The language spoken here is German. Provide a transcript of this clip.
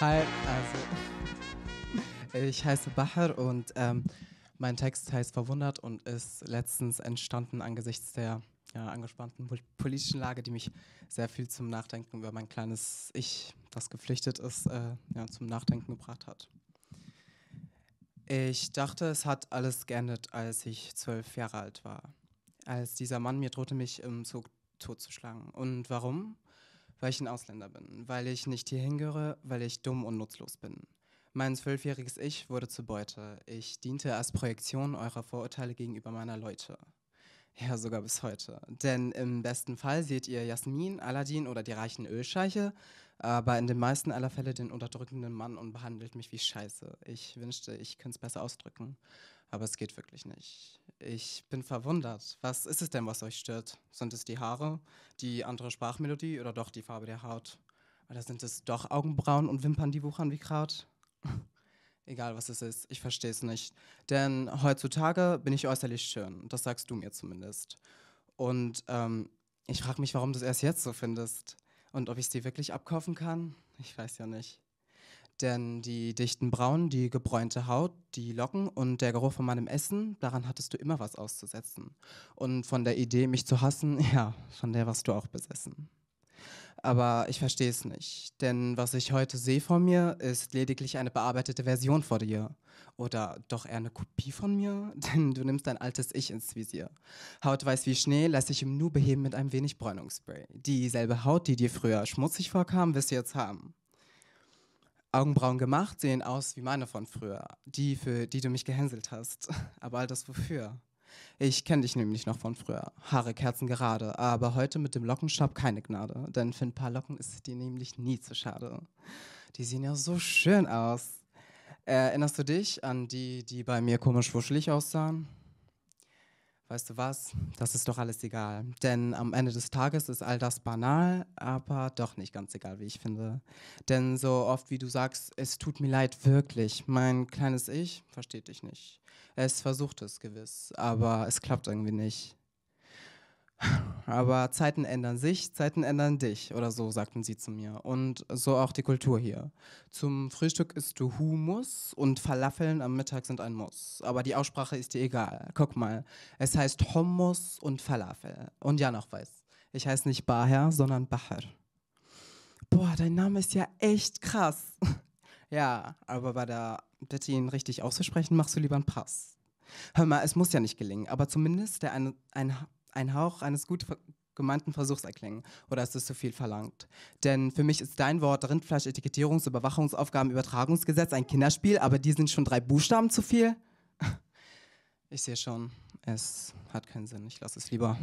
Hi, also ich heiße Bahar und ähm, mein Text heißt Verwundert und ist letztens entstanden angesichts der ja, angespannten politischen Lage, die mich sehr viel zum Nachdenken über mein kleines Ich, das geflüchtet ist, äh, ja, zum Nachdenken gebracht hat. Ich dachte, es hat alles geendet, als ich zwölf Jahre alt war. Als dieser Mann mir drohte, mich im Zug totzuschlagen. Und warum? weil ich ein Ausländer bin, weil ich nicht hier hingehöre, weil ich dumm und nutzlos bin. Mein zwölfjähriges Ich wurde zur Beute. Ich diente als Projektion eurer Vorurteile gegenüber meiner Leute. Ja, sogar bis heute. Denn im besten Fall seht ihr Jasmin, Aladdin oder die reichen Ölscheiche, aber in den meisten aller Fälle den unterdrückenden Mann und behandelt mich wie Scheiße. Ich wünschte, ich könnte es besser ausdrücken aber es geht wirklich nicht. Ich bin verwundert. Was ist es denn, was euch stört? Sind es die Haare, die andere Sprachmelodie oder doch die Farbe der Haut? Oder sind es doch Augenbrauen und Wimpern, die wuchern wie Kraut? Egal was es ist, ich verstehe es nicht. Denn heutzutage bin ich äußerlich schön, das sagst du mir zumindest. Und ähm, ich frage mich, warum du es erst jetzt so findest. Und ob ich es dir wirklich abkaufen kann? Ich weiß ja nicht. Denn die dichten Brauen, die gebräunte Haut, die Locken und der Geruch von meinem Essen, daran hattest du immer was auszusetzen. Und von der Idee, mich zu hassen, ja, von der warst du auch besessen. Aber ich verstehe es nicht, denn was ich heute sehe vor mir, ist lediglich eine bearbeitete Version von dir. Oder doch eher eine Kopie von mir, denn du nimmst dein altes Ich ins Visier. Haut weiß wie Schnee lässt sich im Nu beheben mit einem wenig Bräunungsspray. Dieselbe Haut, die dir früher schmutzig vorkam, wirst du jetzt haben. Augenbrauen gemacht sehen aus wie meine von früher, die, für die du mich gehänselt hast. Aber all das wofür? Ich kenne dich nämlich noch von früher. Haare kerzen gerade, aber heute mit dem Lockenstab keine Gnade, denn für ein paar Locken ist dir nämlich nie zu schade. Die sehen ja so schön aus. Erinnerst du dich an die, die bei mir komisch wuschelig aussahen? weißt du was, das ist doch alles egal. Denn am Ende des Tages ist all das banal, aber doch nicht ganz egal, wie ich finde. Denn so oft wie du sagst, es tut mir leid wirklich, mein kleines Ich versteht dich nicht. Es versucht es gewiss, aber es klappt irgendwie nicht aber Zeiten ändern sich, Zeiten ändern dich oder so, sagten sie zu mir. Und so auch die Kultur hier. Zum Frühstück isst du Humus und Falafeln am Mittag sind ein Muss. Aber die Aussprache ist dir egal. Guck mal, es heißt Hummus und Falafel. Und ja, noch weiß, Ich heiße nicht Baher, sondern Bacher. Boah, dein Name ist ja echt krass. ja, aber bei der Bitte, ihn richtig auszusprechen, machst du lieber einen Pass. Hör mal, es muss ja nicht gelingen, aber zumindest der eine, ein ein Hauch eines gut gemeinten Versuchs erklingen. Oder ist es zu viel verlangt? Denn für mich ist dein Wort Rindfleisch-Etikettierungs-, überwachungsaufgaben übertragungsgesetz ein Kinderspiel, aber die sind schon drei Buchstaben zu viel. Ich sehe schon, es hat keinen Sinn. Ich lasse es lieber.